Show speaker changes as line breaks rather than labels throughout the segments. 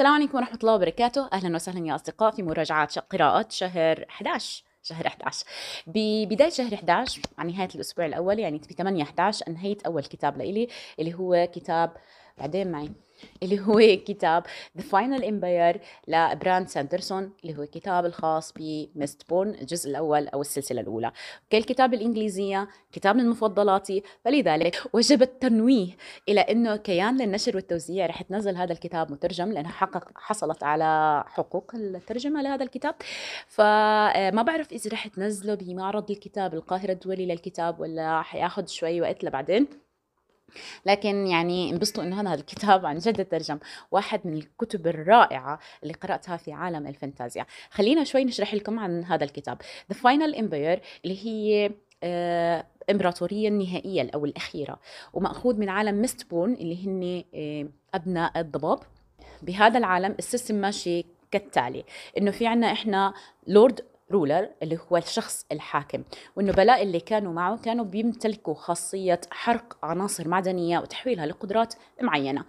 السلام عليكم ورحمة الله وبركاته أهلا وسهلا يا أصدقاء في مراجعات قراءة شهر 11 شهر 11 ببدايه شهر 11 عن نهايه الاسبوع الاول يعني في 8 11 انهيت اول كتاب لإلي اللي هو كتاب بعدين معي اللي هو كتاب ذا فاينل امباير لبراند ساندرسون اللي هو كتاب الخاص بميست بورن الجزء الاول او السلسله الاولى كتاب الانجليزيه كتاب من مفضلاتي فلذلك وجب التنويه الى انه كيان للنشر والتوزيع رح تنزل هذا الكتاب مترجم لأنها حقق حصلت على حقوق الترجمه لهذا الكتاب فما آه، بعرف اذا رح تنزله بمعرض الكتاب القاهره الدولي للكتاب ولا حياخذ شوي وقت لبعدين لكن يعني انبسطوا انه هذا الكتاب عن جد ترجم واحد من الكتب الرائعه اللي قراتها في عالم الفانتازيا خلينا شوي نشرح لكم عن هذا الكتاب The Final Empire اللي هي آه الامبراطوريه النهائيه او الاخيره وماخوذ من عالم مستبون اللي هن آه ابناء الضباب بهذا العالم السيستم ماشي كالتالي انه في عنا احنا لورد رولر اللي هو الشخص الحاكم والنبلاء اللي كانوا معه كانوا بيمتلكوا خاصية حرق عناصر معدنية وتحويلها لقدرات معينة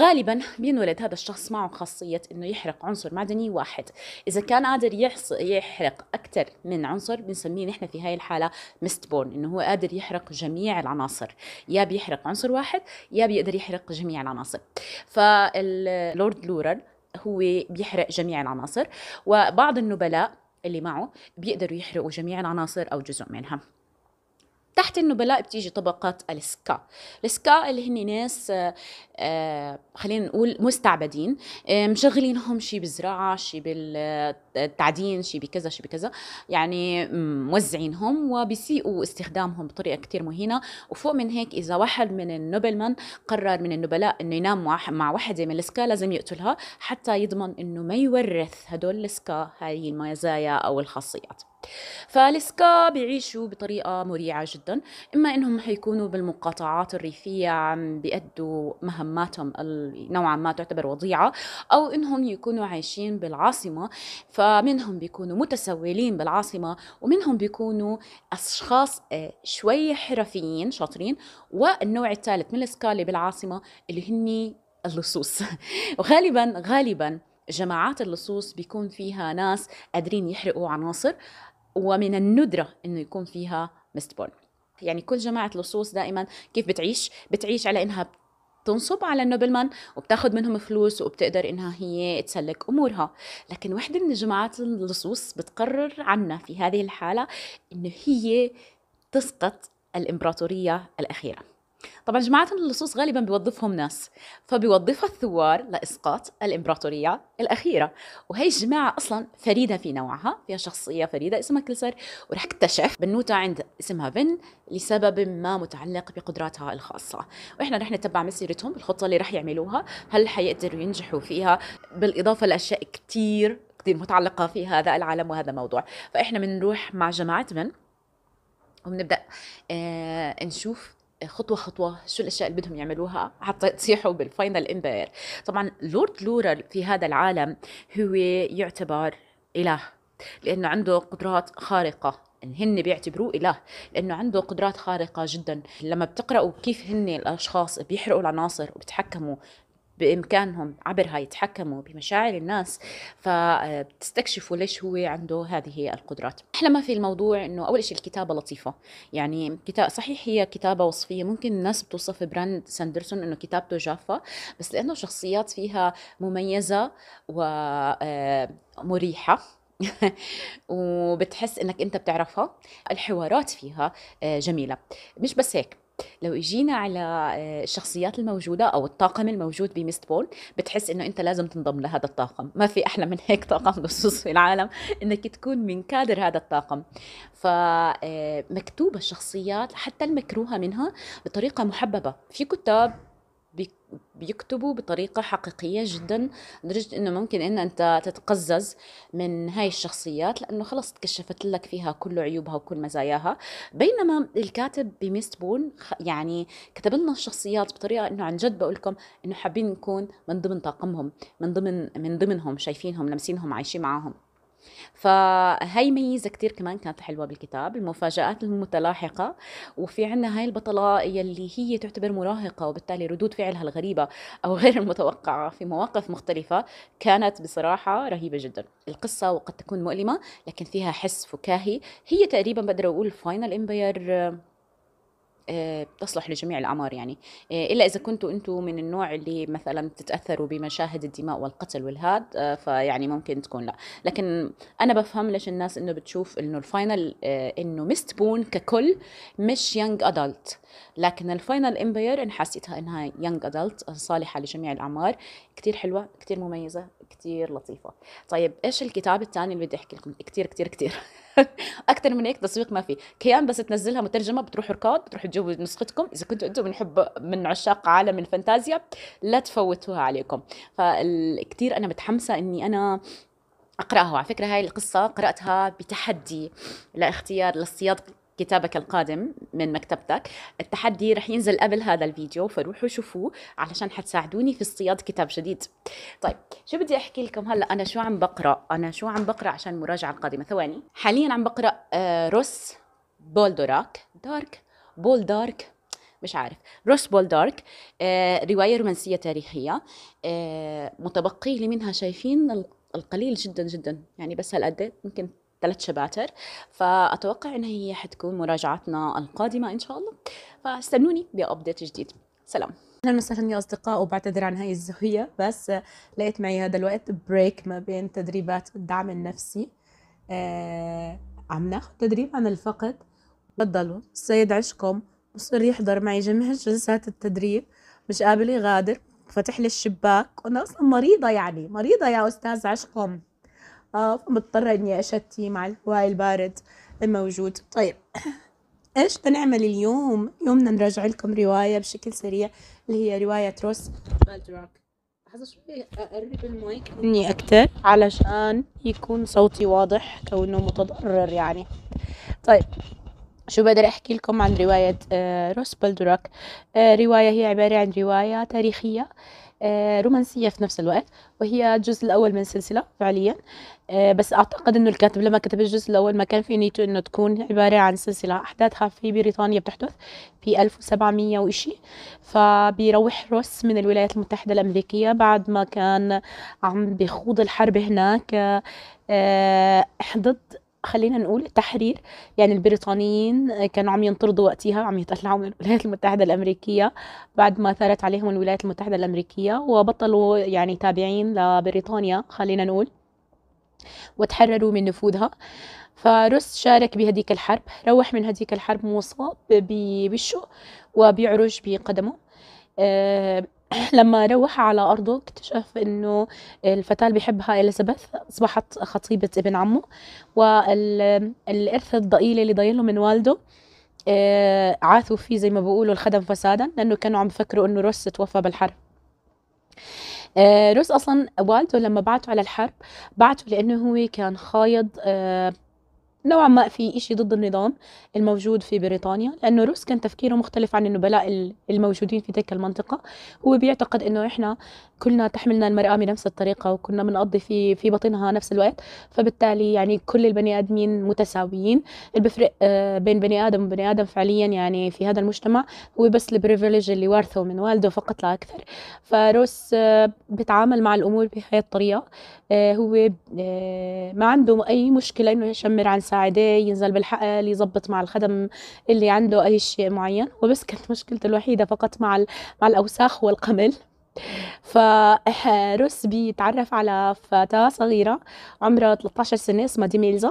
غالبا بينولد هذا الشخص معه خاصية انه يحرق عنصر معدني واحد اذا كان قادر يحص... يحرق اكثر من عنصر بنسميه نحن في هاي الحالة مست بورن انه هو قادر يحرق جميع العناصر يا بيحرق عنصر واحد يا بيقدر يحرق جميع العناصر فاللورد لورر هو بيحرق جميع العناصر وبعض النبلاء اللي معه بيقدروا يحرقوا جميع العناصر أو جزء منها تحت النبلاء بتيجي طبقة السكا السكا اللي هن ناس آه، آه، خلينا نقول مستعبدين آه، مشغلينهم شي بالزراعة شي بالتعدين شي بكذا شي بكذا يعني موزعينهم وبيسيئوا استخدامهم بطريقة كتير مهينة وفوق من هيك إذا واحد من النوبلمان قرر من النبلاء إنه ينام مع وحدة من السكا لازم يقتلها حتى يضمن إنه ما يورث هدول السكا هاي المزايا أو الخاصيات فالسكا بيعيشوا بطريقة مريعة جدا إما إنهم حيكونوا بالمقاطعات الريفية عم بيأدوا مهماتهم نوعا ما تعتبر وضيعة أو إنهم يكونوا عايشين بالعاصمة فمنهم بيكونوا متسولين بالعاصمة ومنهم بيكونوا أشخاص آه، شوي حرفيين شاطرين والنوع الثالث من السكا اللي بالعاصمة اللي هني اللصوص وغالبا غالبا جماعات اللصوص بيكون فيها ناس قادرين يحرقوا عناصر ومن الندرة إنه يكون فيها مستبول يعني كل جماعة لصوص دائما كيف بتعيش بتعيش على إنها تنصب على النوبلمان وبتاخذ منهم فلوس وبتقدر انها هي تسلك امورها لكن وحده من جماعات اللصوص بتقرر عنا في هذه الحاله انه هي تسقط الامبراطوريه الاخيره طبعا جماعة اللصوص غالبا بيوظفهم ناس فبيوظفها الثوار لإسقاط الإمبراطورية الأخيرة وهي الجماعة أصلا فريدة في نوعها فيها شخصية فريدة اسمها كلسر ورح اكتشف بنوتة عند اسمها فين لسبب ما متعلق بقدراتها الخاصة وإحنا رح نتبع مسيرتهم بالخطة اللي رح يعملوها هل حيقدروا ينجحوا فيها بالإضافة لأشياء كتير كتير متعلقة في هذا العالم وهذا الموضوع فإحنا بنروح مع جماعة من وبنبدأ آه نشوف خطوه خطوه شو الاشياء اللي بدهم يعملوها حتى يصيحوا بالفاينل إمباير طبعا لورد لورال في هذا العالم هو يعتبر اله لانه عنده قدرات خارقه يعني هن بيعتبروه إله لأنه عنده قدرات خارقة جدا لما بتقرأوا كيف هن الأشخاص بيحرقوا العناصر وبتحكموا بامكانهم عبرها يتحكموا بمشاعر الناس فبتستكشفوا آه، ليش هو عنده هذه القدرات احلى ما في الموضوع انه اول شيء الكتابه لطيفه يعني كتاب صحيح هي كتابه وصفيه ممكن الناس بتوصف براند ساندرسون انه كتابته جافه بس لانه شخصيات فيها مميزه ومريحه آه، وبتحس انك انت بتعرفها الحوارات فيها آه، جميله مش بس هيك لو اجينا على آه، الشخصيات الموجوده او الطاقم الموجود بميست بول بتحس انه انت لازم تنضم لهذا الطاقم ما في احلى من هيك طاقم لصوص في العالم انك تكون من كادر هذا الطاقم فمكتوبه آه، الشخصيات حتى المكروهه منها بطريقه محببه في كتاب بيكتبوا بطريقة حقيقية جدا لدرجة انه ممكن ان انت تتقزز من هاي الشخصيات لانه خلص تكشفت لك فيها كل عيوبها وكل مزاياها بينما الكاتب بميست بون يعني كتب لنا الشخصيات بطريقة انه عن جد بقول لكم انه حابين نكون من ضمن طاقمهم من ضمن من ضمنهم شايفينهم لمسينهم عايشين معاهم فهي ميزة كثير كمان كانت حلوة بالكتاب المفاجآت المتلاحقة وفي عنا هاي البطلة يلي هي تعتبر مراهقة وبالتالي ردود فعلها الغريبة أو غير المتوقعة في مواقف مختلفة كانت بصراحة رهيبة جدا القصة وقد تكون مؤلمة لكن فيها حس فكاهي هي تقريبا بقدر أقول فاينل امباير بتصلح آه، لجميع الأعمار يعني آه، إلا إذا كنتوا أنتوا من النوع اللي مثلا بتتأثروا بمشاهد الدماء والقتل والهاد آه، فيعني ممكن تكون لا لكن أنا بفهم ليش الناس أنه بتشوف أنه الفاينل أنه ميست بون ككل مش يونج أدلت لكن الفاينل امباير إن حسيتها أنها يونج أدلت صالحة لجميع الأعمار كتير حلوة كتير مميزة كتير لطيفة طيب إيش الكتاب الثاني اللي بدي أحكي لكم كتير كتير كتير اكثر من هيك تسويق ما في كيان بس تنزلها مترجمه بتروح ركاد بتروح تجيبوا نسختكم اذا كنتوا انتم من حب من عشاق عالم الفانتازيا لا تفوتوها عليكم فكثير انا متحمسه اني انا اقراها على فكره هاي القصه قراتها بتحدي لاختيار للصياد كتابك القادم من مكتبتك التحدي رح ينزل قبل هذا الفيديو فروحوا شوفوه علشان حتساعدوني في اصطياد كتاب جديد طيب شو بدي احكي لكم هلا انا شو عم بقرا انا شو عم بقرا عشان المراجعه القادمه ثواني حاليا عم بقرا روس آه، روس بولدوراك دارك بول دارك مش عارف روس بول دارك آه، رواية رومانسية تاريخية آه، متبقي لي منها شايفين القليل جدا جدا يعني بس هالقد إيه؟ ممكن ثلاث شباتر فأتوقع أنها هي حتكون مراجعتنا القادمة إن شاء الله فاستنوني بأبديت جديد سلام اهلا وسهلا يا اصدقاء وبعتذر عن هاي الزهويه بس لقيت معي هذا الوقت بريك ما بين تدريبات الدعم النفسي آه عم ناخذ تدريب عن الفقد تفضلوا السيد عشكم مصر يحضر معي جميع جلسات التدريب مش قابل يغادر فتح لي الشباك وانا اصلا مريضه يعني مريضه يا استاذ عشقم آه، فمضطرة إني أشتي مع الهواء البارد الموجود طيب إيش بنعمل اليوم؟ يومنا نرجع لكم رواية بشكل سريع اللي هي رواية روس بالدراك لحظة شوي أقرب المايك مني أكتر علشان يكون صوتي واضح كونه متضرر يعني طيب شو بقدر أحكي لكم عن رواية آه، روس بلدروك آه، رواية هي عبارة عن رواية تاريخية آه، رومانسية في نفس الوقت وهي الجزء الأول من السلسلة فعليا آه، بس أعتقد أنه الكاتب لما كتب الجزء الأول ما كان في نيته أنه تكون عبارة عن سلسلة أحداثها في بريطانيا بتحدث في 1700 وإشي فبيروح روس من الولايات المتحدة الأمريكية بعد ما كان عم بيخوض الحرب هناك آه، ضد خلينا نقول تحرير يعني البريطانيين كانوا عم ينطردوا وقتها عم يطلعوا من الولايات المتحدة الأمريكية بعد ما ثارت عليهم الولايات المتحدة الأمريكية وبطلوا يعني تابعين لبريطانيا خلينا نقول وتحرروا من نفوذها فروس شارك بهديك الحرب روح من هديك الحرب مصاب بوشه وبيعرج بقدمه آه، لما روح على أرضه اكتشف أنه الفتاة اللي بيحبها إليزابيث أصبحت خطيبة ابن عمه والإرث الضئيل اللي ضايله من والده آه، عاثوا فيه زي ما بيقولوا الخدم فسادا لأنه كانوا عم بفكروا أنه روس توفى بالحرب آه، روس اصلا والده لما بعته على الحرب بعته لانه هو كان خايض آه، نوعا ما في إشي ضد النظام الموجود في بريطانيا لأنه روس كان تفكيره مختلف عن النبلاء الموجودين في تلك المنطقة هو بيعتقد أنه إحنا كلنا تحملنا المرأة بنفس الطريقة وكنا بنقضي في في بطنها نفس الوقت فبالتالي يعني كل البني آدمين متساويين اللي بفرق آه، بين بني آدم وبني آدم فعليا يعني في هذا المجتمع هو بس البريفيليج اللي وارثه من والده فقط لا أكثر فروس آه، بتعامل مع الأمور بهاي الطريقة آه، هو ما عنده أي مشكلة إنه يشمر عن ساعة يساعداه ينزل بالحقل يظبط مع الخدم اللي عنده اي شيء معين وبس كانت مشكلته الوحيده فقط مع مع الاوساخ والقمل فروس بيتعرف على فتاة صغيرة عمرها 13 سنة اسمها ديميلزا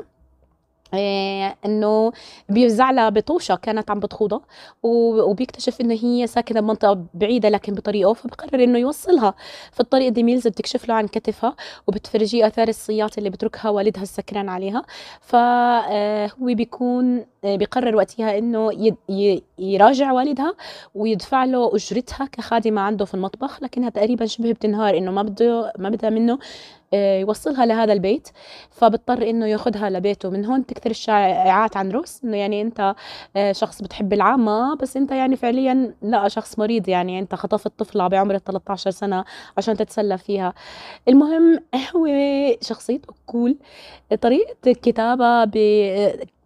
آه، انه بيوزع لها بطوشه كانت عم بتخوضها وبيكتشف انه هي ساكنه بمنطقه بعيده لكن بطريقه فبقرر انه يوصلها في الطريق ميلز بتكشف له عن كتفها وبتفرجيه اثار السياط اللي بتركها والدها السكران عليها فهو آه، بيكون بيقرر وقتها انه يراجع والدها ويدفع له اجرتها كخادمه عنده في المطبخ لكنها تقريبا شبه بتنهار انه ما بده ما بدها منه آه، يوصلها لهذا البيت فبضطر انه ياخذها لبيته من هون تكثر الشائعات عن روس انه يعني انت آه، شخص بتحب العامه بس انت يعني فعليا لا شخص مريض يعني انت خطفت طفله بعمر 13 سنه عشان تتسلى فيها المهم هو شخصيته كول طريقه الكتابه ب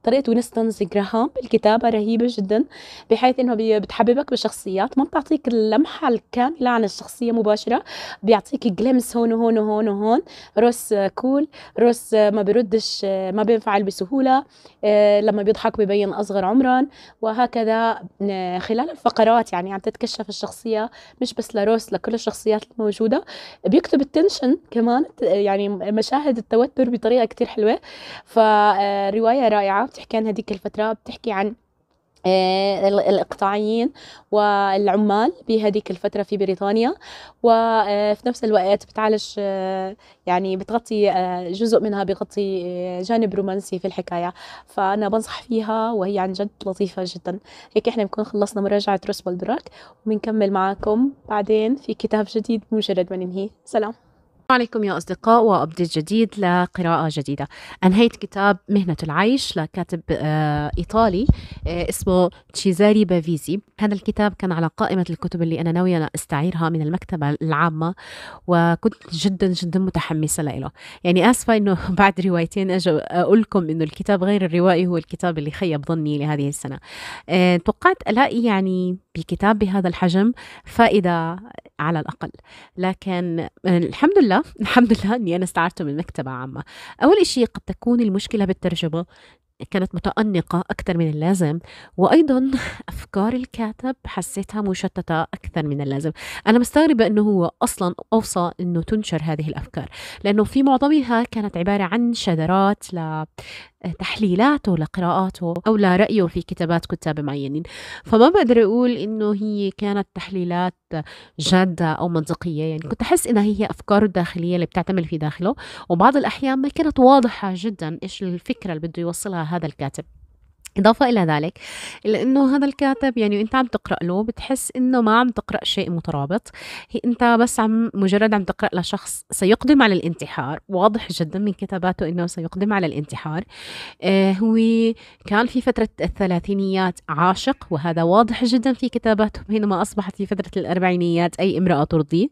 طريقة وينستون جراهام الكتابة رهيبة جدا بحيث انه بتحببك بالشخصيات ما بتعطيك اللمحة الكاملة عن الشخصية مباشرة بيعطيك جلمس هون وهون وهون وهون روس كول روس ما بردش ما بينفعل بسهولة آه، لما بيضحك ببين أصغر عمرا وهكذا خلال الفقرات يعني عم تتكشف الشخصية مش بس لروس لكل الشخصيات الموجودة بيكتب التنشن كمان يعني مشاهد التوتر بطريقة كتير حلوة فرواية آه، رائعة بتحكي عن هذيك الفترة بتحكي عن آه، الاقطاعيين والعمال بهذيك الفترة في بريطانيا وفي آه، نفس الوقت بتعالج آه، يعني بتغطي جزء منها بغطي جانب رومانسي في الحكاية فأنا بنصح فيها وهي عن جد لطيفة جدا هيك احنا بنكون خلصنا مراجعة روسبل براك وبنكمل معاكم بعدين في كتاب جديد مجرد ما ننهي سلام السلام عليكم يا أصدقاء وأبديت جديد لقراءة جديدة أنهيت كتاب مهنة العيش لكاتب آه، إيطالي آه، اسمه تشيزاري بافيزي هذا الكتاب كان على قائمة الكتب اللي أنا ناوية أستعيرها من المكتبة العامة وكنت جدا جدا متحمسة له يعني آسفة أنه بعد روايتين أجي أقول لكم أنه الكتاب غير الروائي هو الكتاب اللي خيب ظني لهذه السنة آه، توقعت ألاقي يعني بكتاب بهذا الحجم فائدة على الأقل لكن الحمد لله الحمد لله أني أنا استعرته من مكتبة عامة أول شيء قد تكون المشكلة بالترجمة كانت متأنقة أكثر من اللازم وأيضا أفكار الكاتب حسيتها مشتتة أكثر من اللازم أنا مستغربة أنه هو أصلا أوصى أنه تنشر هذه الأفكار لأنه في معظمها كانت عبارة عن شذرات لتحليلاته لقراءاته أو لرأيه في كتابات كتاب معينين فما بقدر أقول أنه هي كانت تحليلات جادة أو منطقية يعني كنت أحس إنها هي أفكاره الداخلية اللي بتعتمل في داخله وبعض الأحيان ما كانت واضحة جدا إيش الفكرة اللي بده يوصلها هذا الكاتب إضافة إلى ذلك لأنه هذا الكاتب يعني وأنت عم تقرأ له بتحس إنه ما عم تقرأ شيء مترابط أنت بس عم مجرد عم تقرأ لشخص سيقدم على الانتحار واضح جدا من كتاباته إنه سيقدم على الانتحار آه هو كان في فترة الثلاثينيات عاشق وهذا واضح جدا في كتاباته بينما أصبحت في فترة الأربعينيات أي امرأة ترضيه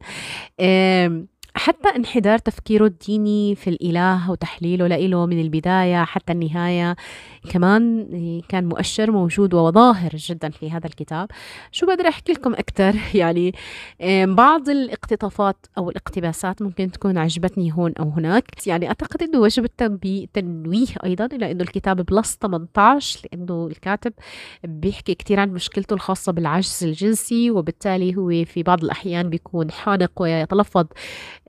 آه حتى انحدار تفكيره الديني في الإله وتحليله لإله من البداية حتى النهاية كمان كان مؤشر موجود وظاهر جدا في هذا الكتاب شو بقدر أحكي لكم أكثر يعني بعض الاقتطافات أو الاقتباسات ممكن تكون عجبتني هون أو هناك يعني أعتقد أنه وجب التنويه أيضا إلى أنه الكتاب بلس 18 لأنه الكاتب بيحكي كثير عن مشكلته الخاصة بالعجز الجنسي وبالتالي هو في بعض الأحيان بيكون حانق ويتلفظ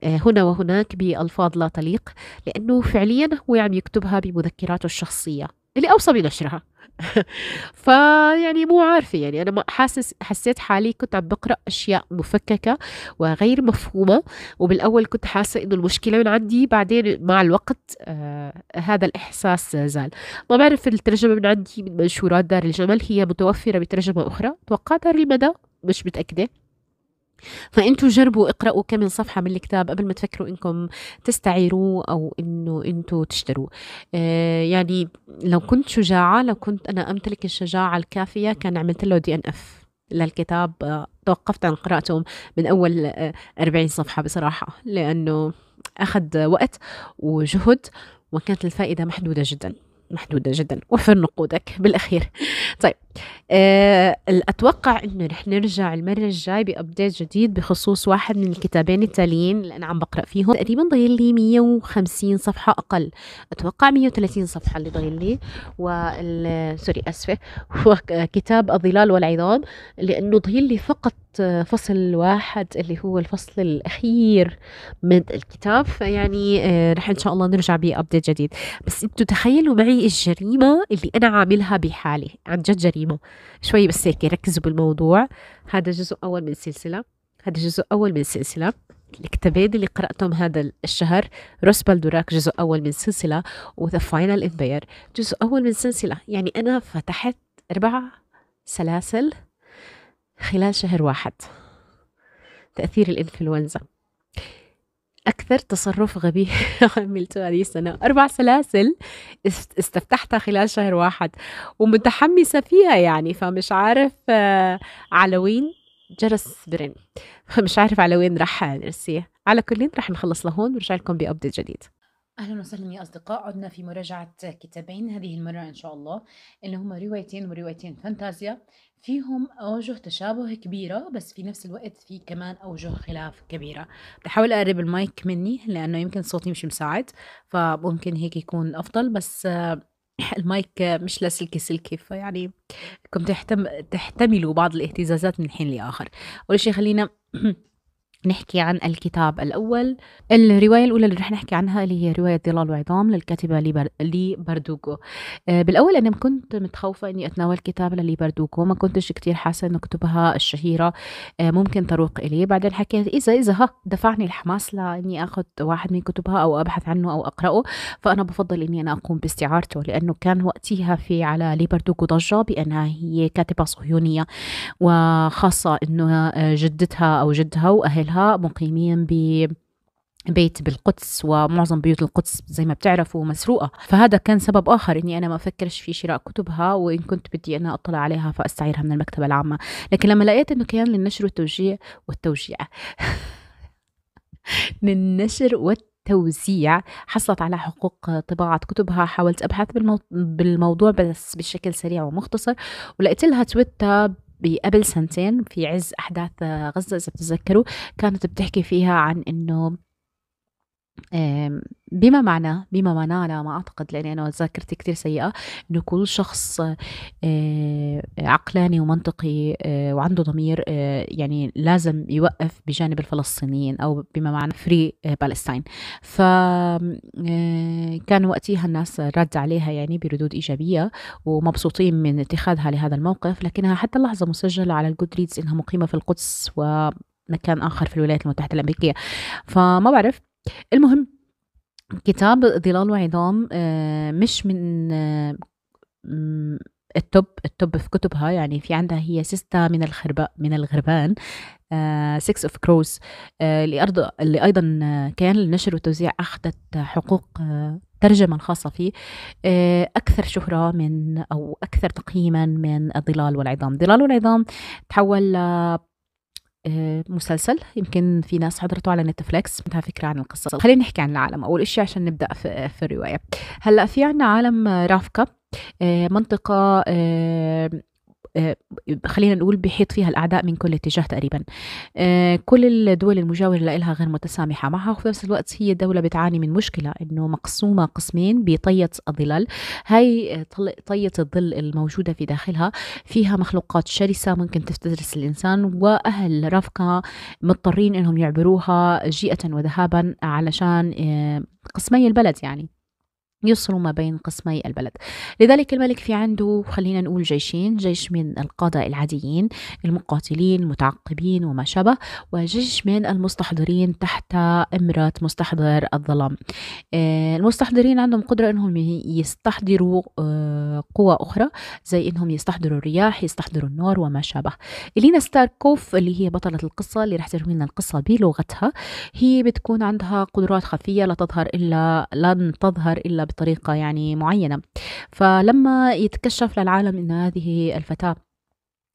آه، هنا وهناك بألفاظ لا تليق لأنه فعليا هو عم يكتبها بمذكراته الشخصية اللي أوصى بنشرها فيعني مو عارفه يعني انا ما حاسس حسيت حالي كنت عم بقرا اشياء مفككه وغير مفهومه وبالاول كنت حاسه انه المشكله من عندي بعدين مع الوقت آه هذا الاحساس زال ما بعرف الترجمه من عندي من منشورات دار الجمل هي متوفره بترجمه اخرى توقع دار المدى مش متاكده فانتوا جربوا اقرأوا كم من صفحة من الكتاب قبل ما تفكروا انكم تستعيروه او انه انتوا تشتروه آه يعني لو كنت شجاعة لو كنت انا امتلك الشجاعة الكافية كان عملت له دي ان اف للكتاب آه توقفت عن قراءته من اول آه 40 صفحة بصراحة لانه اخذ وقت وجهد وكانت الفائدة محدودة جدا محدودة جدا وفر نقودك بالأخير طيب أه اتوقع انه رح نرجع المره الجاي بابديت جديد بخصوص واحد من الكتابين التاليين اللي انا عم بقرا فيهم تقريبا ضايل لي 150 صفحه اقل اتوقع 130 صفحه اللي ضايل لي و سوري اسفه كتاب الظلال والعظام لانه ضايل لي فقط فصل واحد اللي هو الفصل الاخير من الكتاب فيعني آه، رح ان شاء الله نرجع بابديت جديد بس انتم تخيلوا معي الجريمه اللي انا عاملها بحالي عن جد جريمه القديمة شوي بس هيك ركزوا بالموضوع هذا جزء أول من السلسلة هذا جزء أول من السلسلة الكتابين اللي قرأتهم هذا الشهر روس بالدوراك جزء أول من سلسلة وذا فاينل امباير جزء أول من سلسلة يعني أنا فتحت أربع سلاسل خلال شهر واحد تأثير الإنفلونزا أكثر تصرف غبي عملته هذه السنة أربع سلاسل استفتحتها خلال شهر واحد ومتحمسة فيها يعني فمش عارف آه، على وين جرس برن فمش عارف على وين راح نرسيه على كل رح نخلص لهون ونرجع لكم بأبديت جديد اهلا وسهلا يا اصدقاء عدنا في مراجعه كتابين هذه المره ان شاء الله اللي هما روايتين وروايتين فانتازيا فيهم أوجه تشابه كبيرة بس في نفس الوقت في كمان أوجه خلاف كبيرة بحاول أقرب المايك مني لأنه يمكن صوتي مش مساعد فممكن هيك يكون أفضل بس المايك مش لسلكي سلكي فيعني كنت تحتم... تحتملوا بعض الاهتزازات من حين لآخر أول شيء خلينا نحكي عن الكتاب الأول الرواية الأولى اللي رح نحكي عنها اللي هي رواية ظلال وعظام للكاتبة لي بردوكو آه، بالأول أنا كنت متخوفة إني أتناول كتاب للي بردوكو ما كنتش كتير حاسة إنه كتبها الشهيرة آه، ممكن تروق إلي بعدين حكيت إذا إذا ها دفعني الحماس لإني أخذ واحد من كتبها أو أبحث عنه أو أقرأه فأنا بفضل إني أنا أقوم باستعارته لأنه كان وقتها في على لي بردوكو ضجة بأنها هي كاتبة صهيونية وخاصة إنه آه، جدتها أو جدها وأهلها كلها مقيمين ب بيت بالقدس ومعظم بيوت القدس زي ما بتعرفوا مسروقة فهذا كان سبب آخر إني أنا ما أفكرش في شراء كتبها وإن كنت بدي أنا أطلع عليها فأستعيرها من المكتبة العامة لكن لما لقيت إنه كيان للنشر والتوزيع والتوجيع للنشر والتوجيع توزيع حصلت على حقوق طباعة كتبها حاولت أبحث بالموضوع بس بشكل سريع ومختصر ولقيت لها تويتر قبل سنتين في عز احداث غزه اذا بتتذكروا كانت بتحكي فيها عن انه بما معناه بما معناه أنا ما أعتقد لأني أنا ذاكرتي كتير سيئة إنه كل شخص آه، عقلاني ومنطقي آه، وعنده ضمير آه، يعني لازم يوقف بجانب الفلسطينيين أو بما معناه فري بالستاين فكان وقتها الناس رد عليها يعني بردود إيجابية ومبسوطين من اتخاذها لهذا الموقف لكنها حتى اللحظة مسجلة على الجودريدز إنها مقيمة في القدس ومكان آخر في الولايات المتحدة الأمريكية فما بعرف المهم كتاب ظلال وعظام آه، مش من آه، التوب التوب في كتبها يعني في عندها هي سيستا من الخرباء من الغربان سكس اوف كروز اللي أيضا آه، كيان النشر والتوزيع أخذت حقوق ترجمة خاصة فيه أكثر شهرة من أو أكثر تقييما من الظلال والعظام ظلال والعظام تحول آه، مسلسل يمكن في ناس حضرته على نتفليكس عندها فكره عن القصه خلينا نحكي عن العالم اول شيء عشان نبدا في, في الروايه هلا في عنا عالم آه، رافكا آه، منطقة آه، خلينا نقول بيحيط فيها الأعداء من كل اتجاه تقريبا آه، كل الدول المجاورة لها غير متسامحة معها وفي نفس الوقت هي دوله بتعاني من مشكلة إنه مقسومة قسمين بطية الظلال هاي آه، طية الظل الموجودة في داخلها فيها مخلوقات شرسة ممكن تفترس الإنسان وأهل رفقة مضطرين إنهم يعبروها جيئة وذهابا علشان قسمي البلد يعني يصلوا ما بين قسمي البلد لذلك الملك في عنده خلينا نقول جيشين جيش من القادة العاديين المقاتلين المتعقبين وما شابه وجيش من المستحضرين تحت إمرة مستحضر الظلام آه، المستحضرين عندهم قدرة أنهم يستحضروا آه، قوى أخرى زي أنهم يستحضروا الرياح يستحضروا النار وما شابه إلينا ستاركوف اللي هي بطلة القصة اللي رح تروي لنا القصة بلغتها هي بتكون عندها قدرات خفية لا تظهر إلا لن تظهر إلا بطريقة يعني معينة فلما يتكشف للعالم أن هذه الفتاة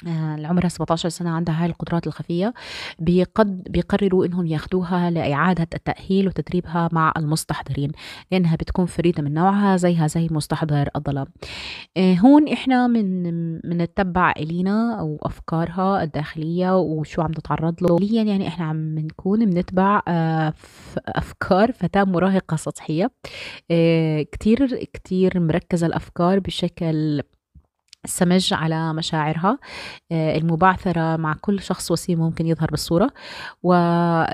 آه، اللي عمرها 17 سنة عندها هاي القدرات الخفية بيقد بيقرروا إنهم ياخدوها لإعادة التأهيل وتدريبها مع المستحضرين لأنها بتكون فريدة من نوعها زيها زي مستحضر الظلام آه، هون إحنا من منتبع إلينا أو أفكارها الداخلية وشو عم تتعرض له حاليا يعني إحنا عم نكون بنتبع آه، أفكار فتاة مراهقة سطحية كتير كتير مركزة الأفكار بشكل السمج على مشاعرها آه، المبعثرة مع كل شخص وسيم ممكن يظهر بالصورة ووصفها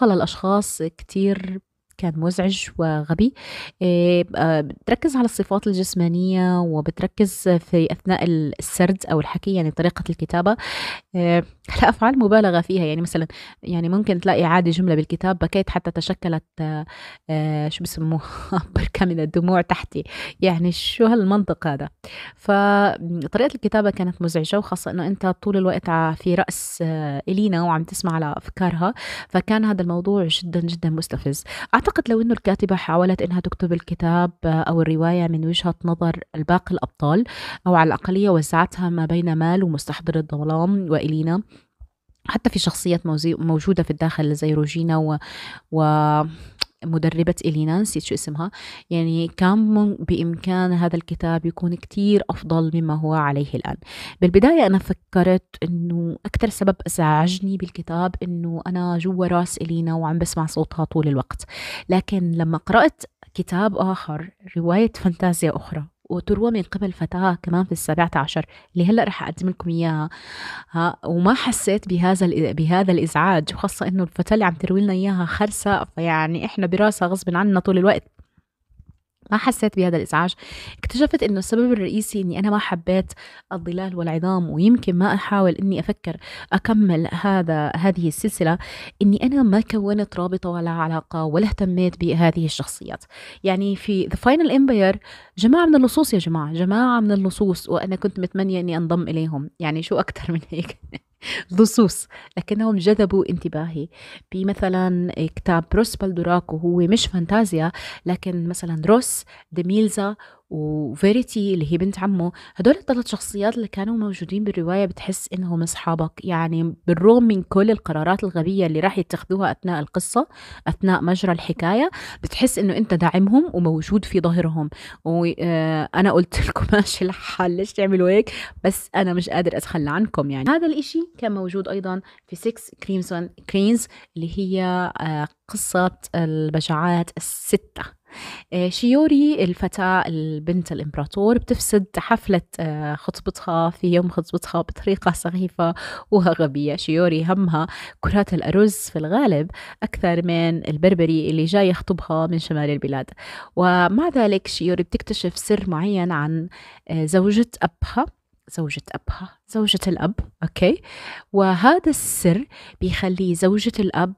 آه، آه، للأشخاص كتير كان مزعج وغبي آه، آه، بتركز على الصفات الجسمانية وبتركز في أثناء السرد أو الحكي يعني طريقة الكتابة الأفعال آه، مبالغة فيها يعني مثلا يعني ممكن تلاقي عادي جملة بالكتاب بكيت حتى تشكلت شو بسموه بركة من الدموع تحتي يعني شو هالمنطق هذا فطريقة الكتابة كانت مزعجة وخاصة أنه أنت طول الوقت في رأس إلينا وعم تسمع على أفكارها فكان هذا الموضوع جدا جدا مستفز أعتقد لو أنه الكاتبة حاولت أنها تكتب الكتاب أو الرواية من وجهة نظر الباقي الأبطال أو على الأقلية وسعتها ما بين مال ومستحضر الظلام وإلينا حتى في شخصيات موجودة في الداخل زي روجينا و... و... مدربة إلينا نسيت شو اسمها يعني كان بإمكان هذا الكتاب يكون كتير أفضل مما هو عليه الآن بالبداية أنا فكرت أنه أكثر سبب أزعجني بالكتاب أنه أنا جوا راس إلينا وعم بسمع صوتها طول الوقت لكن لما قرأت كتاب آخر رواية فانتازيا أخرى وتروى من قبل فتاة كمان في السابعة عشر اللي هلأ رح أقدم لكم إياها وما حسيت بهذا بهذا الإزعاج وخاصة إنه الفتاة اللي عم تروي لنا إياها خرسة فيعني إحنا براسة غصب عنا طول الوقت ما حسيت بهذا الازعاج اكتشفت انه السبب الرئيسي اني انا ما حبيت الظلال والعظام ويمكن ما احاول اني افكر اكمل هذا هذه السلسله اني انا ما كونت رابطه ولا علاقه ولا اهتميت بهذه الشخصيات يعني في ذا فاينل امباير جماعه من اللصوص يا جماعه جماعه من اللصوص وانا كنت متمنيه اني انضم اليهم يعني شو اكثر من هيك لصوص لكنهم جذبوا انتباهي بمثلا إيه، كتاب روس بلدوراكو هو مش فانتازيا لكن مثلا روس ديميلزا وفيريتي اللي هي بنت عمه هدول الثلاث شخصيات اللي كانوا موجودين بالرواية بتحس إنهم أصحابك يعني بالرغم من كل القرارات الغبية اللي راح يتخذوها أثناء القصة أثناء مجرى الحكاية بتحس إنه أنت داعمهم وموجود في ظهرهم وأنا آه، قلت لكم ماشي الحال ليش تعملوا هيك بس أنا مش قادر أتخلى عنكم يعني هذا الإشي كان موجود أيضا في 6 كريمسون كرينز اللي هي آه، قصة البشعات الستة آه، شيوري الفتاة البنت الإمبراطور بتفسد حفلة آه، خطبتها في يوم خطبتها بطريقة سخيفة وغبية شيوري همها كرات الأرز في الغالب أكثر من البربري اللي جاي يخطبها من شمال البلاد ومع ذلك شيوري بتكتشف سر معين عن آه، زوجة أبها زوجة أبها زوجة الأب أوكي وهذا السر بيخلي زوجة الأب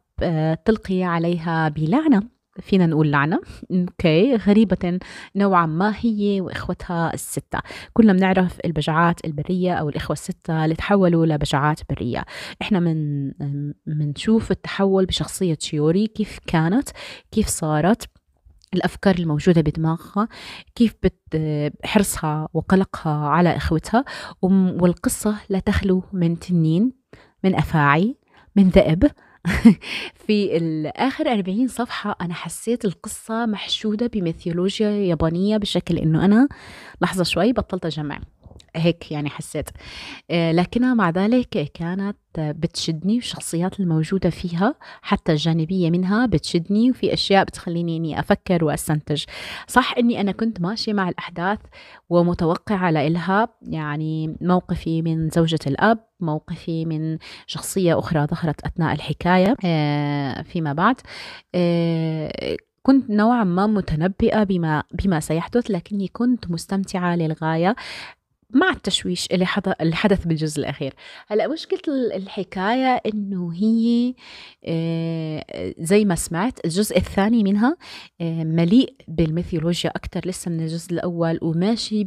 تلقي عليها بلعنة فينا نقول لعنة اوكي غريبة نوعا ما هي واخوتها الستة كلنا بنعرف البجعات البرية او الاخوة الستة اللي تحولوا لبجعات برية احنا من منشوف التحول بشخصية شيوري كيف كانت كيف صارت الأفكار الموجودة بدماغها كيف حرصها وقلقها على إخوتها والقصة لا تخلو من تنين من أفاعي من ذئب في آخر 40 صفحة أنا حسيت القصة محشودة بميثيولوجيا يابانية بشكل إنه أنا لحظة شوي بطلت أجمع هيك يعني حسيت آه، لكنها مع ذلك كانت بتشدني الشخصيات الموجودة فيها حتى الجانبية منها بتشدني وفي أشياء بتخليني إني أفكر وأستنتج صح إني أنا كنت ماشية مع الأحداث ومتوقعة لإلها يعني موقفي من زوجة الأب موقفي من شخصية أخرى ظهرت أثناء الحكاية آه، فيما بعد آه، كنت نوعا ما متنبئة بما بما سيحدث لكني كنت مستمتعة للغاية مع التشويش اللي حدث بالجزء الاخير هلا مشكله الحكايه انه هي آه، زي ما سمعت الجزء الثاني منها آه، مليء بالميثولوجيا اكثر لسه من الجزء الاول وماشي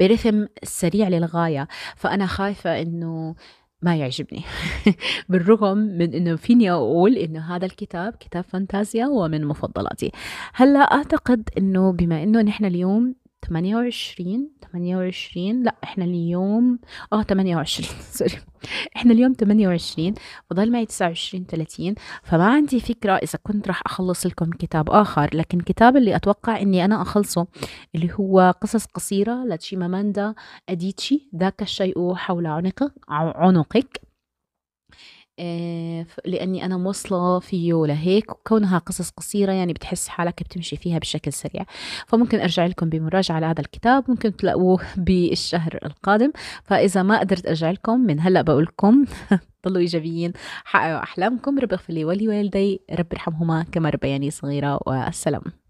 برثم سريع للغايه فانا خايفه انه ما يعجبني بالرغم من انه فيني اقول انه هذا الكتاب كتاب فانتازيا ومن مفضلاتي هلا اعتقد انه بما انه نحن اليوم 28 28 لا احنا اليوم اه 28 سوري احنا اليوم 28 فضل معي 29 30 فما عندي فكره اذا كنت راح اخلص لكم كتاب اخر لكن كتاب اللي اتوقع اني انا اخلصه اللي هو قصص قصيره لتشيماماندا اديتشي ذاك الشيء حول عنقك عنقك آه، لاني انا موصله فيه لهيك وكونها قصص قصيره يعني بتحس حالك بتمشي فيها بشكل سريع فممكن ارجع لكم بمراجعه لهذا الكتاب ممكن تلاقوه بالشهر القادم فاذا ما قدرت ارجع لكم من هلا بقول لكم ضلوا ايجابيين حققوا احلامكم رب اغفر لي ولوالدي رب ارحمهما كما ربياني صغيره والسلام